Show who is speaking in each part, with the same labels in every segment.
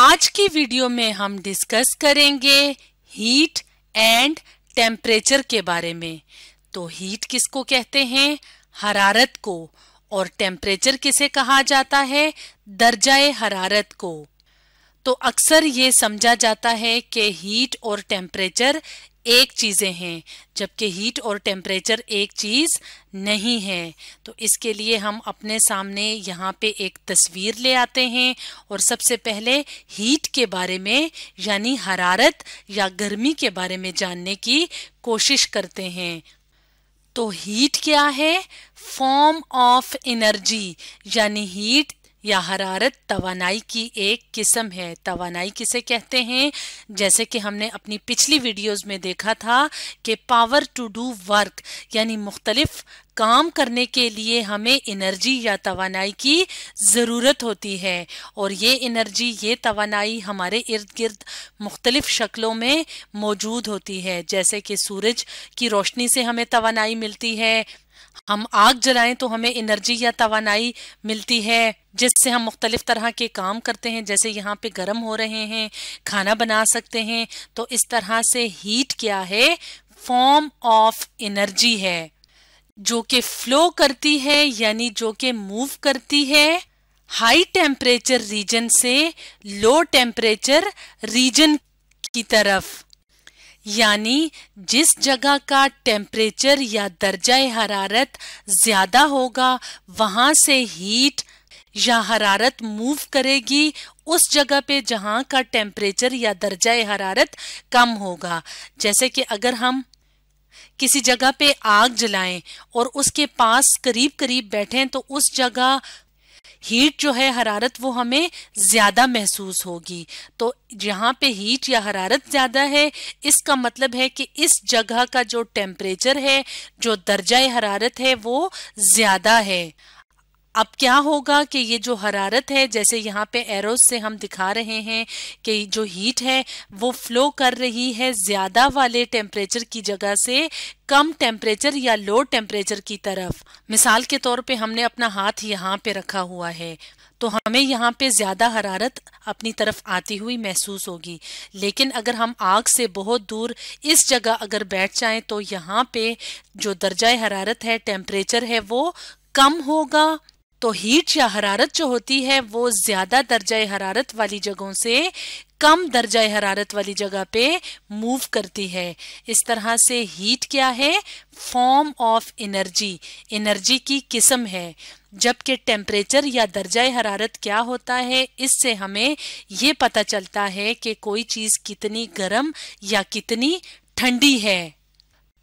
Speaker 1: आज की वीडियो में हम डिस्कस करेंगे हीट एंड टेम्परेचर के बारे में तो हीट किसको कहते हैं हरारत को और टेम्परेचर किसे कहा जाता है दर्जाए हरारत को तो अक्सर ये समझा जाता है कि हीट और टेम्परेचर एक चीज़ें हैं जबकि हीट और टेम्परेचर एक चीज़ नहीं है तो इसके लिए हम अपने सामने यहाँ पे एक तस्वीर ले आते हैं और सबसे पहले हीट के बारे में यानी हरारत या गर्मी के बारे में जानने की कोशिश करते हैं तो हीट क्या है फॉर्म ऑफ एनर्जी यानी हीट या हरारत तवानाई की एक किस्म है तवानाई किसे कहते हैं जैसे कि हमने अपनी पिछली वीडियोस में देखा था कि पावर टू डू वर्क यानी मुख्तलिफ काम करने के लिए हमें एनर्जी या तवानाई की ज़रूरत होती है और ये एनर्जी ये तवानाई हमारे इर्द गिर्द मुख्तलिफ शक्लों में मौजूद होती है जैसे कि सूरज की रोशनी से हमें तवानाई मिलती है हम आग जलाएं तो हमें एनर्जी या तवानाई मिलती है जिससे हम मुख्तलिफ तरह के काम करते हैं जैसे यहाँ पे गर्म हो रहे हैं खाना बना सकते हैं तो इस तरह से हीट क्या है फॉर्म ऑफ एनर्जी है जो कि फ्लो करती है यानी जो कि मूव करती है हाई टेम्परेचर रीजन से लो टेम्परेचर रीजन की तरफ यानी जिस जगह का टेम्परेचर या दर्जा हरारत ज्यादा होगा वहां से हीट या हरारत मूव करेगी उस जगह पे जहां का टेम्परेचर या दर्जा हरारत कम होगा जैसे कि अगर हम किसी जगह पे आग जलाएं और उसके पास करीब करीब बैठें तो उस जगह हीट जो है हरारत वो हमें ज़्यादा महसूस होगी तो जहाँ पे हीट या हरारत ज़्यादा है इसका मतलब है कि इस जगह का जो टेम्परेचर है जो दर्जा हरारत है वो ज़्यादा है अब क्या होगा कि ये जो हरारत है जैसे यहाँ पे एरोस से हम दिखा रहे हैं कि जो हीट है वो फ्लो कर रही है ज़्यादा वाले टेम्परेचर की जगह से कम टेम्परेचर या लो टेम्परेचर की तरफ मिसाल के तौर पे हमने अपना हाथ यहाँ पे रखा हुआ है तो हमें यहाँ पे ज़्यादा हरारत अपनी तरफ आती हुई महसूस होगी लेकिन अगर हम आग से बहुत दूर इस जगह अगर बैठ जाए तो यहाँ पे जो दर्जा हरारत है टेम्परेचर है वो कम होगा तो हीट या हरारत जो होती है वो ज्यादा दर्जा हरारत वाली जगहों से कम दर्जा हरारत वाली जगह पे मूव करती है इस तरह से हीट क्या है फॉर्म ऑफ एनर्जी एनर्जी की किस्म है जबकि टेम्परेचर या दर्जा हरारत क्या होता है इससे हमें ये पता चलता है कि कोई चीज़ कितनी गर्म या कितनी ठंडी है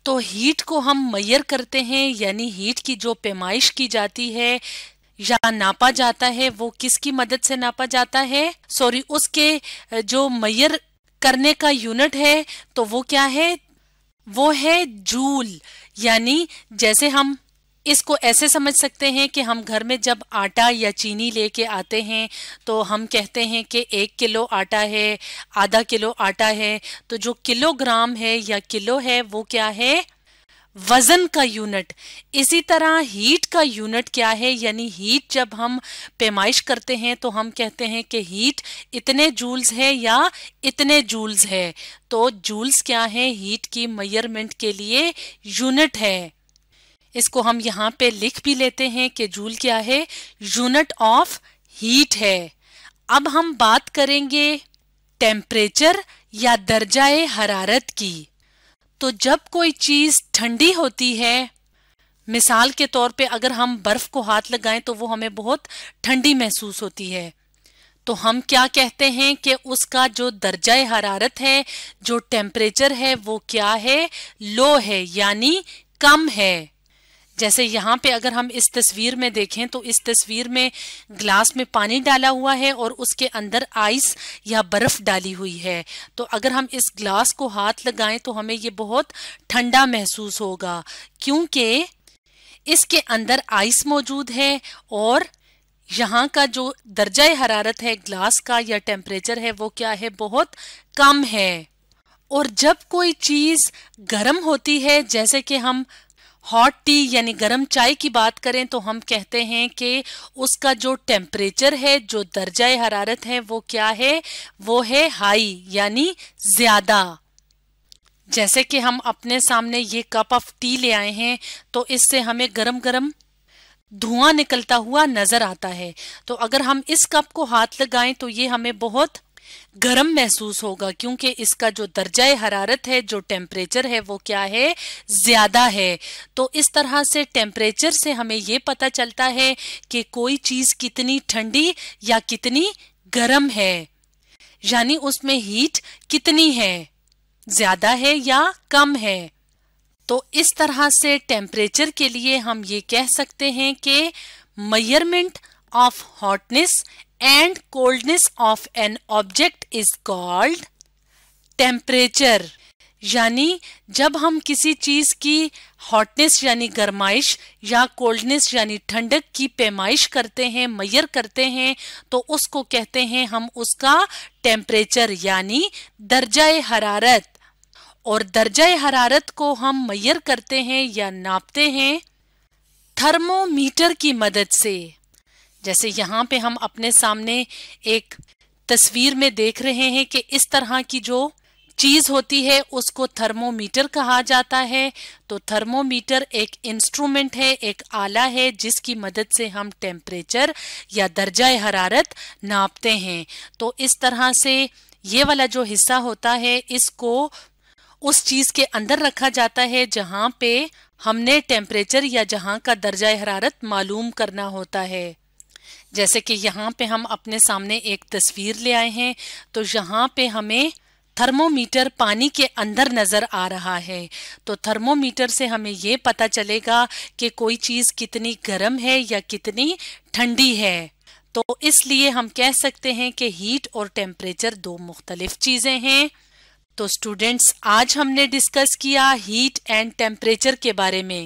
Speaker 1: तो हीट को हम मैयर करते हैं यानी हीट की जो पैमाइश की जाती है या नापा जाता है वो किसकी मदद से नापा जाता है सॉरी उसके जो मैयर करने का यूनिट है तो वो क्या है वो है जूल यानी जैसे हम इसको ऐसे समझ सकते हैं कि हम घर में जब आटा या चीनी लेके आते हैं तो हम कहते हैं कि एक किलो आटा है आधा किलो आटा है तो जो किलोग्राम है या किलो है वो क्या है वजन का यूनिट इसी तरह हीट का यूनिट क्या है यानी हीट जब हम पैमाइश करते हैं तो हम कहते हैं कि हीट इतने जूल्स है या इतने जूल्स है तो जूल्स क्या है हीट की मयरमेंट के लिए यूनिट है इसको हम यहाँ पे लिख भी लेते हैं कि जूल क्या है यूनिट ऑफ हीट है अब हम बात करेंगे टेम्परेचर या दर्जाए हरारत की तो जब कोई चीज ठंडी होती है मिसाल के तौर पे अगर हम बर्फ को हाथ लगाएं तो वो हमें बहुत ठंडी महसूस होती है तो हम क्या कहते हैं कि उसका जो दर्जा हरारत है जो टेम्परेचर है वो क्या है लो है यानी कम है जैसे यहाँ पे अगर हम इस तस्वीर में देखें तो इस तस्वीर में ग्लास में पानी डाला हुआ है और उसके अंदर आइस या बर्फ डाली हुई है तो अगर हम इस ग्लास को हाथ लगाएं तो हमें ये बहुत ठंडा महसूस होगा क्योंकि इसके अंदर आइस मौजूद है और यहाँ का जो दर्जा हरारत है ग्लास का या टेम्परेचर है वो क्या है बहुत कम है और जब कोई चीज़ गर्म होती है जैसे कि हम हॉट टी यानी गर्म चाय की बात करें तो हम कहते हैं कि उसका जो टेम्परेचर है जो दर्जा हरारत है वो क्या है वो है हाई यानी ज्यादा जैसे कि हम अपने सामने ये कप ऑफ टी ले आए हैं तो इससे हमें गरम गरम धुआं निकलता हुआ नजर आता है तो अगर हम इस कप को हाथ लगाएं तो ये हमें बहुत गर्म महसूस होगा क्योंकि इसका जो दर्जा हरारत है जो टेम्परेचर है वो क्या है ज्यादा है तो इस तरह से टेम्परेचर से हमें ये पता चलता है कि कोई चीज कितनी ठंडी या कितनी गर्म है यानी उसमें हीट कितनी है ज्यादा है या कम है तो इस तरह से टेम्परेचर के लिए हम ये कह सकते हैं कि measurement of hotness and coldness of an object is called temperature यानी जब हम किसी चीज की हॉटनेस यानी गर्माइश या कोल्डनेस यानी ठंडक की पैमाइश करते हैं मैयर करते हैं तो उसको कहते हैं हम उसका टेम्परेचर यानी दर्जा हरारत और दर्जा हरारत को हम मैयर करते हैं या नापते हैं थर्मोमीटर की मदद से जैसे यहाँ पे हम अपने सामने एक तस्वीर में देख रहे हैं कि इस तरह की जो चीज होती है उसको थर्मोमीटर कहा जाता है तो थर्मोमीटर एक इंस्ट्रूमेंट है एक आला है जिसकी मदद से हम टेम्परेचर या दर्जा हरारत नापते हैं तो इस तरह से ये वाला जो हिस्सा होता है इसको उस चीज के अंदर रखा जाता है जहां पे हमने टेम्परेचर या जहां का दर्जा हरारत मालूम करना होता है जैसे कि यहाँ पे हम अपने सामने एक तस्वीर ले आए हैं तो यहाँ पे हमें थर्मोमीटर पानी के अंदर नज़र आ रहा है तो थर्मोमीटर से हमें ये पता चलेगा कि कोई चीज़ कितनी गर्म है या कितनी ठंडी है तो इसलिए हम कह सकते हैं कि हीट और टेम्परेचर दो मुख्तलिफ चीज़ें हैं तो स्टूडेंट्स आज हमने डिस्कस किया हीट एंड टेम्परेचर के बारे में